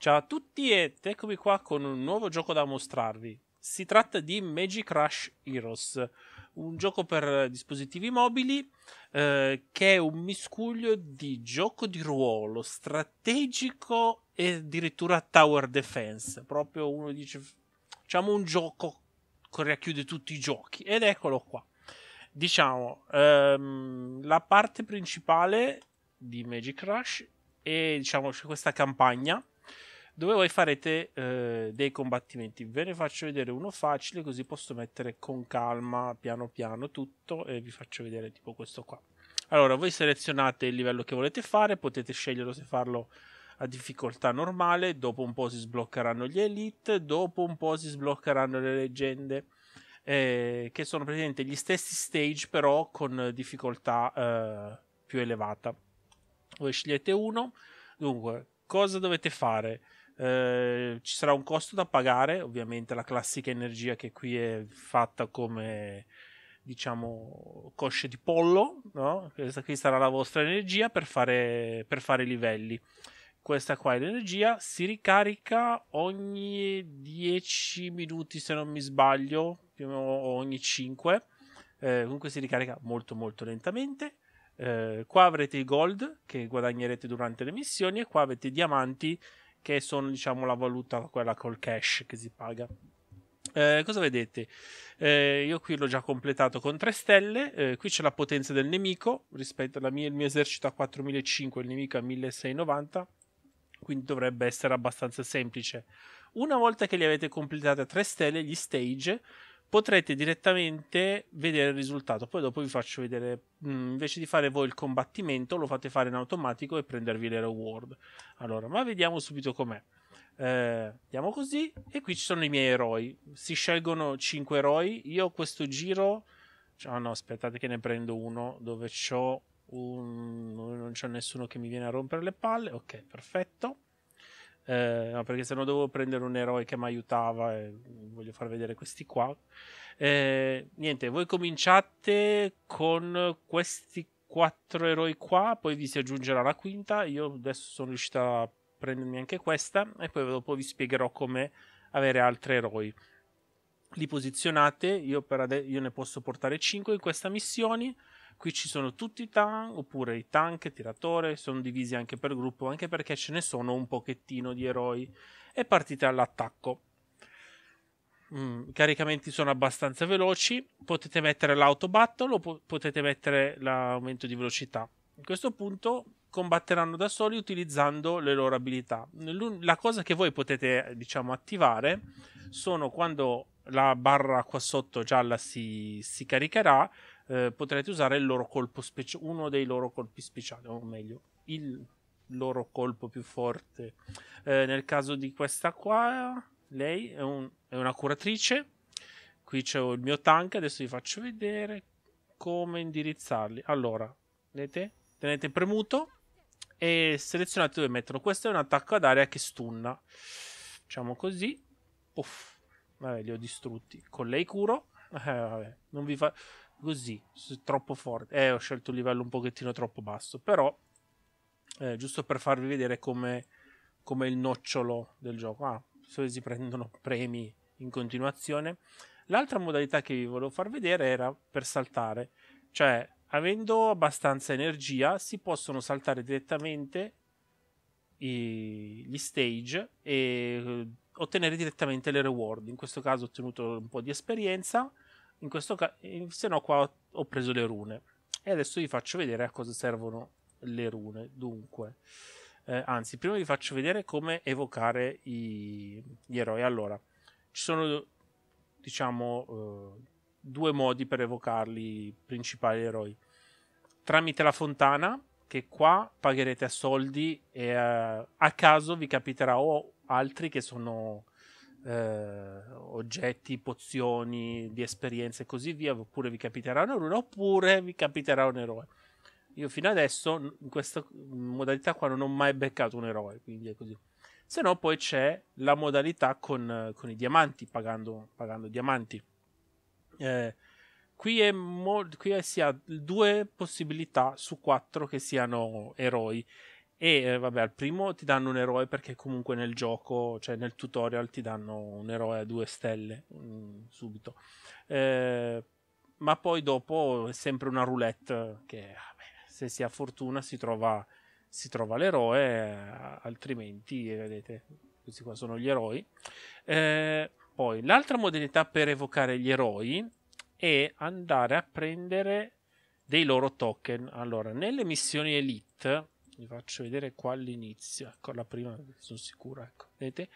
Ciao a tutti ed eccomi qua con un nuovo gioco da mostrarvi. Si tratta di Magic Rush Heroes, un gioco per dispositivi mobili eh, che è un miscuglio di gioco di ruolo strategico e addirittura tower defense. Proprio uno dice, facciamo un gioco che racchiude tutti i giochi ed eccolo qua. Diciamo, ehm, la parte principale di Magic Rush è diciamo, questa campagna dove voi farete eh, dei combattimenti. Ve ne faccio vedere uno facile così posso mettere con calma, piano piano tutto e vi faccio vedere tipo questo qua. Allora, voi selezionate il livello che volete fare, potete scegliere se farlo a difficoltà normale, dopo un po' si sbloccheranno gli elite, dopo un po' si sbloccheranno le leggende. Eh, che sono praticamente gli stessi stage però con difficoltà eh, più elevata. Voi scegliete uno, dunque cosa dovete fare? Ehm, ci sarà un costo da pagare, ovviamente la classica energia che qui è fatta come diciamo cosce di pollo, no? questa qui sarà la vostra energia per fare, per fare livelli. Questa qua è l'energia, si ricarica ogni 10 minuti se non mi sbaglio, più o ogni 5, eh, comunque si ricarica molto molto lentamente. Eh, qua avrete i gold che guadagnerete durante le missioni e qua avete i diamanti che sono diciamo la valuta quella col cash che si paga. Eh, cosa vedete? Eh, io qui l'ho già completato con 3 stelle, eh, qui c'è la potenza del nemico, rispetto alla mia, il mio esercito a 4.500 il nemico a 1690, quindi dovrebbe essere abbastanza semplice. Una volta che li avete completati a 3 stelle, gli stage, potrete direttamente vedere il risultato. Poi dopo vi faccio vedere, mh, mm, invece di fare voi il combattimento, lo fate fare in automatico e prendervi le reward. Allora, ma vediamo subito com'è. Eh, andiamo così e qui ci sono i miei eroi. Si scelgono 5 eroi. Io questo giro... Ah no, aspettate che ne prendo uno dove c'ho un... non c'è nessuno che mi viene a rompere le palle. Ok, perfetto eh, no, perché se no dovevo prendere un eroe che mi aiutava e voglio far vedere questi qua. Eh, niente, voi cominciate con questi quattro eroi qua, poi vi si aggiungerà la quinta, io adesso sono riuscito a prendermi anche questa e poi dopo vi spiegherò come avere altri eroi. Li posizionate, io, ade- io ne posso portare 5 in questa missione Qui ci sono tutti i tank, oppure i tank, tiratore, sono divisi anche per gruppo, anche perché ce ne sono un pochettino di eroi. E partite all'attacco. Mm, I caricamenti sono abbastanza veloci, potete mettere l'auto battle o po- potete mettere l'aumento di velocità. A questo punto combatteranno da soli utilizzando le loro abilità. L'un- la cosa che voi potete, diciamo, attivare sono quando la barra qua sotto gialla si, si caricherà, eh, potrete usare speci- uno dei loro colpi speciali, o meglio, il loro colpo più forte. Eh, nel caso di questa qua, lei è, un, è una curatrice. Qui c'è il mio tank, adesso vi faccio vedere come indirizzarli. Allora, vedete? Tenete premuto e selezionate dove metterlo. Questo è un attacco ad aria che stunna. Facciamo così. Uff, Vabbè, li ho distrutti. Con lei curo. Eh, vabbè, non vi fa così, troppo forte. Eh, ho scelto un livello un pochettino troppo basso, però eh, giusto per farvi vedere come, come il nocciolo del gioco. Ah, si prendono premi in continuazione. L'altra modalità che vi volevo far vedere era per saltare, cioè avendo abbastanza energia si possono saltare direttamente i, gli stage e eh, ottenere direttamente le reward. In questo caso ho ottenuto un po' di esperienza in questo caso, se no qua ho preso le rune. E adesso vi faccio vedere a cosa servono le rune. Dunque, eh, anzi, prima vi faccio vedere come evocare i, gli eroi. Allora, ci sono, diciamo, eh, due modi per evocarli, i principali eroi. Tramite la fontana, che qua pagherete a soldi e eh, a caso vi capiterà o altri che sono eh, oggetti, pozioni di esperienze e così via, oppure vi capiterà un eroe, oppure vi capiterà un eroe. Io fino adesso in questa modalità qua non ho mai beccato un eroe, quindi è così. Se no poi c'è la modalità con, con i diamanti, pagando, pagando diamanti. Eh, qui, è mo- qui è, si ha due possibilità su quattro che siano eroi e eh, vabbè, al primo ti danno un eroe perché comunque nel gioco, cioè nel tutorial, ti danno un eroe a due stelle mh, mm, subito. Eh, ma poi dopo è sempre una roulette che vabbè, se si ha fortuna si trova, si trova l'eroe, eh, altrimenti, eh, vedete, questi qua sono gli eroi. Eh, poi l'altra modalità per evocare gli eroi è andare a prendere dei loro token. Allora, nelle missioni elite vi faccio vedere qua all'inizio, ecco la prima, sono sicuro, ecco, vedete?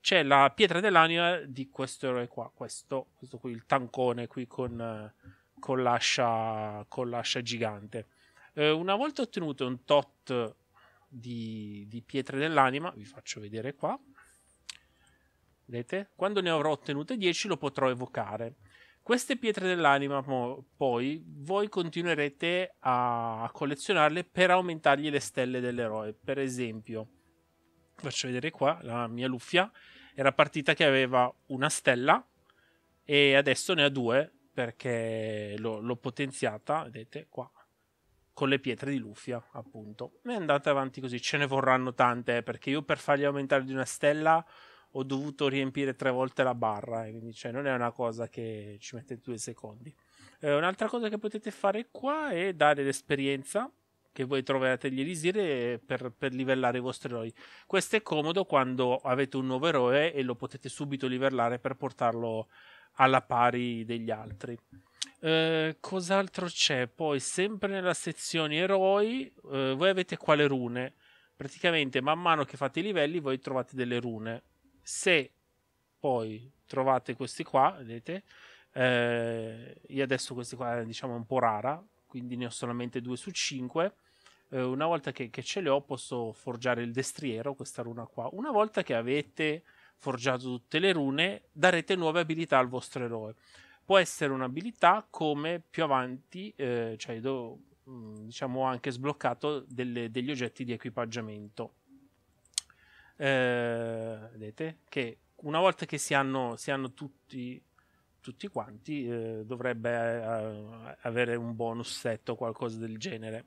C'è la pietra dell'anima di questo eroe qua, questo, questo qui, il tancone qui con, con, l'ascia, con l'ascia gigante. Eh, una volta ottenuto un tot di, di pietre dell'anima, vi faccio vedere qua, vedete? Quando ne avrò ottenute 10 lo potrò evocare. Queste pietre dell'anima, poi, voi continuerete a collezionarle per aumentargli le stelle dell'eroe. Per esempio, faccio vedere qua la mia Luffia. Era partita che aveva una stella e adesso ne ha due perché l'ho, l'ho potenziata, vedete qua, con le pietre di Luffia, appunto. è andata avanti così, ce ne vorranno tante, eh, perché io per fargli aumentare di una stella ho dovuto riempire tre volte la barra, quindi cioè, non è una cosa che ci mette due secondi. Eh, un'altra cosa che potete fare qua è dare l'esperienza che voi troverete gli elisiri per, per, livellare i vostri eroi. Questo è comodo quando avete un nuovo eroe e lo potete subito livellare per portarlo alla pari degli altri. Eh, cos'altro c'è? Poi, sempre nella sezione eroi, eh, voi avete quale rune? Praticamente, man mano che fate i livelli, voi trovate delle rune se poi trovate questi qua, vedete, eh, io adesso questi qua eh, diciamo un po' rara, quindi ne ho solamente 2 su 5. Eh, una volta che, che, ce le ho posso forgiare il destriero, questa runa qua. Una volta che avete forgiato tutte le rune, darete nuove abilità al vostro eroe. Può essere un'abilità come più avanti, eh, cioè do, mm, diciamo anche sbloccato delle, degli oggetti di equipaggiamento eh, vedete che una volta che si hanno, si hanno tutti, tutti quanti eh, dovrebbe eh, avere un bonus set o qualcosa del genere.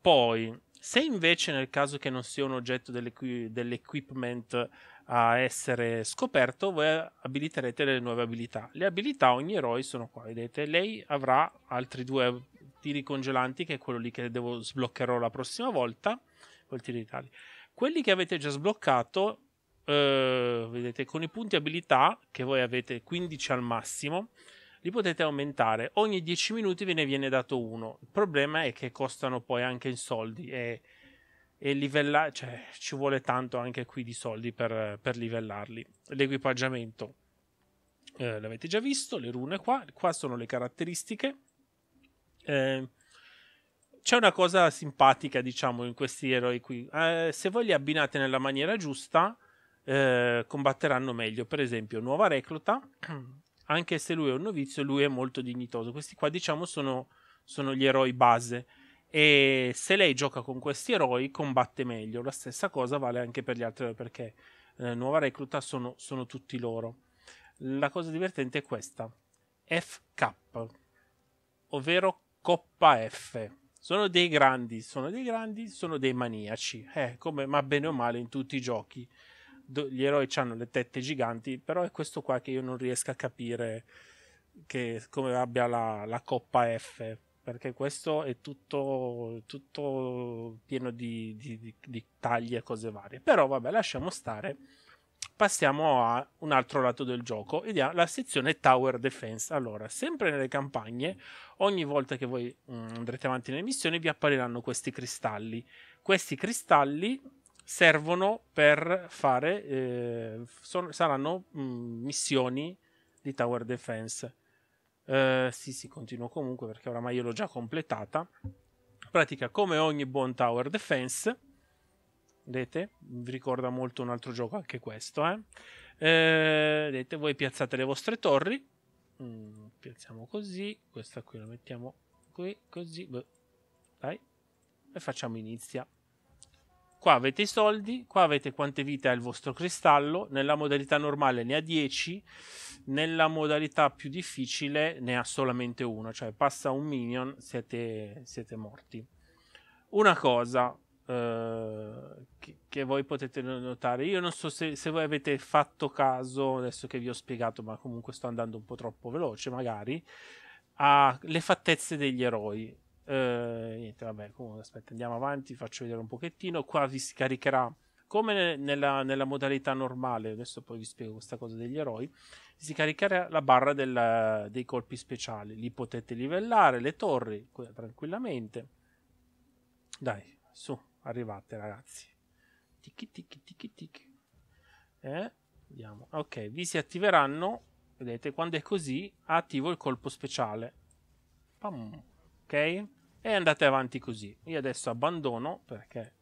Poi, se invece nel caso che non sia un oggetto dell'equi- dell'equipment a essere scoperto, voi abiliterete le nuove abilità. Le abilità ogni eroe sono qua, vedete? Lei avrà altri due tiri congelanti, che è quello lì che devo sbloccherò la prossima volta, col tiro di tali. Quelli che avete già sbloccato, eh, vedete, con i punti abilità, che voi avete 15 al massimo, li potete aumentare. Ogni 10 minuti ve ne viene dato uno. Il problema è che costano poi anche in soldi e, e livella- cioè, ci vuole tanto anche qui di soldi per, per livellarli. L'equipaggiamento eh, l'avete già visto, le rune qua, qua sono le caratteristiche. Eh, c'è una cosa simpatica, diciamo, in questi eroi qui. Eh, se voi li abbinate nella maniera giusta, eh, combatteranno meglio. Per esempio, nuova recluta, anche se lui è un novizio, lui è molto dignitoso. Questi qua, diciamo, sono, sono gli eroi base. E se lei gioca con questi eroi, combatte meglio. La stessa cosa vale anche per gli altri eroi, perché eh, nuova recluta sono, sono tutti loro. La cosa divertente è questa. FK, ovvero Coppa F sono dei grandi, sono dei grandi, sono dei maniaci. Eh, come, ma bene o male in tutti i giochi. Do, gli eroi hanno le tette giganti, però è questo qua che io non riesco a capire che, come abbia la, la coppa F. Perché questo è tutto, tutto pieno di, di, di, di tagli e cose varie. Però vabbè, lasciamo stare passiamo a un altro lato del gioco, ed è la sezione Tower Defense. Allora, sempre nelle campagne, ogni volta che voi mm, andrete avanti nelle missioni, vi appariranno questi cristalli. Questi cristalli servono per fare, eh, sono, saranno mh, mm, missioni di Tower Defense. Uh, sì, sì, continuo comunque perché oramai io l'ho già completata. In pratica, come ogni buon Tower Defense, vedete? Vi ricorda molto un altro gioco anche questo, eh? Eh, vedete, voi piazzate le vostre torri. Mm, piazziamo così, questa qui la mettiamo qui, così. Boh, dai. E facciamo inizia. Qua avete i soldi, qua avete quante vite ha il vostro cristallo, nella modalità normale ne ha 10, nella modalità più difficile ne ha solamente uno, cioè passa un minion, siete, siete morti. Una cosa, eh, che, voi potete notare. Io non so se, se, voi avete fatto caso, adesso che vi ho spiegato, ma comunque sto andando un po' troppo veloce magari, alle fattezze degli eroi. Eh, niente, vabbè, comunque aspetta, andiamo avanti, faccio vedere un pochettino. Qua vi si caricherà come nella, nella, modalità normale, adesso poi vi spiego questa cosa degli eroi, si caricherà la barra del, dei colpi speciali, li potete livellare, le torri, tranquillamente. Dai, su, arrivate ragazzi. Tic tic tic tic. Eh? Vediamo. Ok, vi si attiveranno. Vedete, quando è così, attivo il colpo speciale. Pam. Ok? E andate avanti così. Io adesso abbandono perché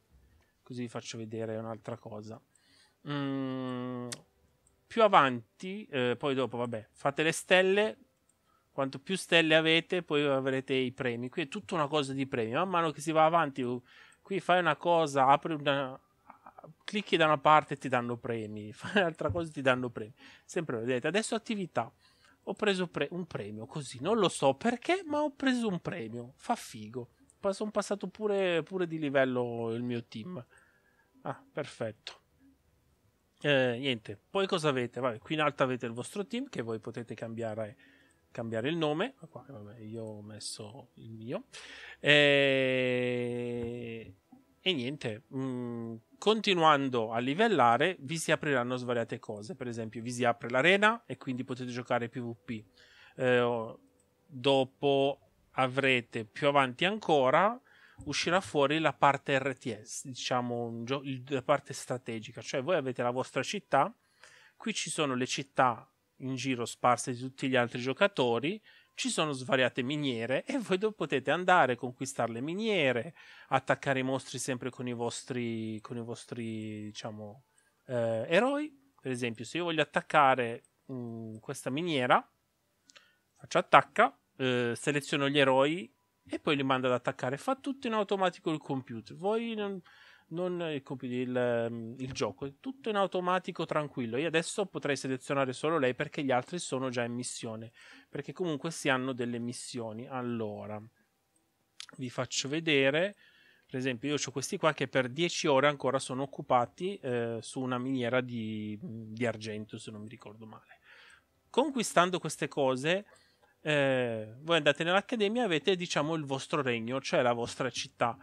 così vi faccio vedere un'altra cosa. Mm, più avanti, eh, poi dopo, vabbè, fate le stelle. Quanto più stelle avete, poi avrete i premi. Qui è tutta una cosa di premi. Man mano che si va avanti Qui fai una cosa, apri una... clicchi da una parte e ti danno premi, fai un'altra cosa e ti danno premi. Sempre vedete, adesso attività. Ho preso pre- un premio così, non lo so perché, ma ho preso un premio. Fa figo. Sono passato pure, pure di livello il mio team. Ah, perfetto. Eh, niente, poi cosa avete? Vabbè, qui in alto avete il vostro team che voi potete cambiare, cambiare il nome. Qua, vabbè, io ho messo il mio. Eh, e niente, mh, mm, continuando a livellare vi si apriranno svariate cose, per esempio vi si apre l'arena e quindi potete giocare PvP. Eh, oh, dopo avrete più avanti ancora uscirà fuori la parte RTS, diciamo gio- la parte strategica, cioè voi avete la vostra città, qui ci sono le città in giro sparse di tutti gli altri giocatori ci sono svariate miniere e voi potete andare, conquistare le miniere, attaccare i mostri sempre con i vostri, con i vostri diciamo, eh, eroi. Per esempio, se io voglio attaccare mh, mm, questa miniera, faccio attacca, eh, seleziono gli eroi e poi li mando ad attaccare. Fa tutto in automatico il computer. Voi non non eh, il, il, ehm, il, gioco, è tutto in automatico tranquillo. Io adesso potrei selezionare solo lei perché gli altri sono già in missione, perché comunque si hanno delle missioni. Allora, vi faccio vedere, per esempio io ho questi qua che per 10 ore ancora sono occupati eh, su una miniera di, di, argento, se non mi ricordo male. Conquistando queste cose, eh, voi andate nell'accademia e avete diciamo il vostro regno, cioè la vostra città,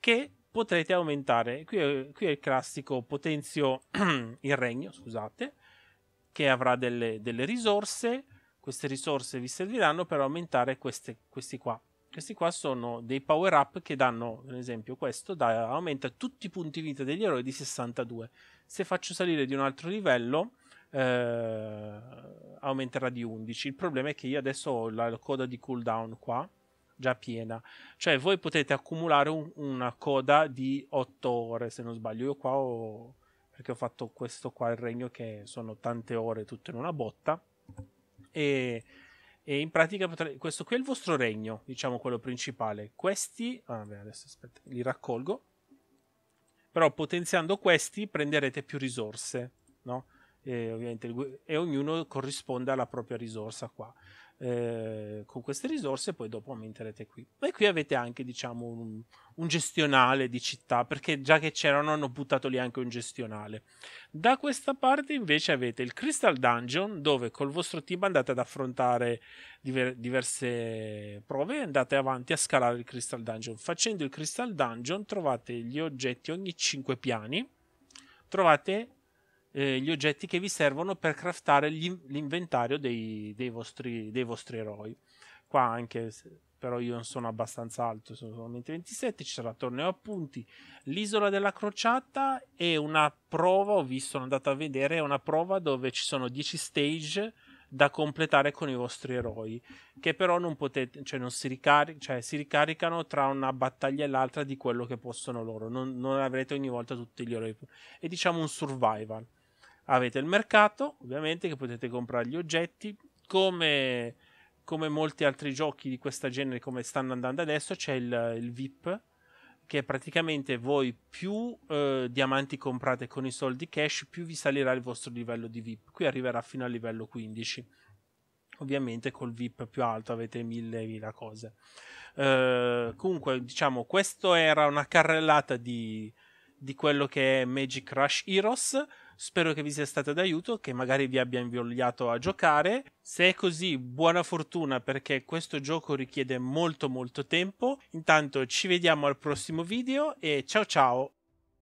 che potrete aumentare. Qui è, qui è il classico potenzio il regno, scusate, che avrà delle, delle, risorse. Queste risorse vi serviranno per aumentare queste, questi qua. Questi qua sono dei power up che danno, ad esempio, questo da, aumenta tutti i punti vita degli eroi di 62. Se faccio salire di un altro livello, eh, aumenterà di 11. Il problema è che io adesso ho la coda di cooldown qua già piena. Cioè voi potete accumulare un, una coda di 8 ore, se non sbaglio. Io qua ho... perché ho fatto questo qua il regno che sono tante ore tutto in una botta. E, e in pratica potre... questo qui è il vostro regno, diciamo quello principale. Questi, ah, beh, adesso aspetta, li raccolgo. Però potenziando questi prenderete più risorse, no? E, ovviamente, e ognuno corrisponde alla propria risorsa qua. Eh, con queste risorse e poi dopo aumenterete qui. E qui avete anche, diciamo, un, un gestionale di città, perché già che c'erano hanno buttato lì anche un gestionale. Da questa parte invece avete il Crystal Dungeon, dove col vostro team andate ad affrontare diver- diverse prove e andate avanti a scalare il Crystal Dungeon. Facendo il Crystal Dungeon trovate gli oggetti ogni 5 piani, trovate eh, gli oggetti che vi servono per craftare l'inventario dei, dei, vostri, dei, vostri, eroi. Qua anche, però io non sono abbastanza alto, sono solamente 27, ci sarà torneo a punti, l'isola della crociata è una prova, ho visto, sono andato a vedere, è una prova dove ci sono 10 stage da completare con i vostri eroi, che però non potete, cioè non si, ricari- cioè si ricaricano tra una battaglia e l'altra di quello che possono loro, non, non avrete ogni volta tutti gli eroi. È diciamo un survival avete il mercato, ovviamente, che potete comprare gli oggetti, come, come molti altri giochi di questo genere, come stanno andando adesso, c'è il, il VIP, che praticamente voi più eh, diamanti comprate con i soldi cash, più vi salirà il vostro livello di VIP. Qui arriverà fino al livello 15. Ovviamente col VIP più alto avete mille, mille cose. Eh, comunque, diciamo, questa era una carrellata di, di quello che è Magic Rush Heroes. Spero che vi sia stato d'aiuto, che magari vi abbia invogliato a giocare. Se è così, buona fortuna perché questo gioco richiede molto molto tempo. Intanto ci vediamo al prossimo video e ciao ciao!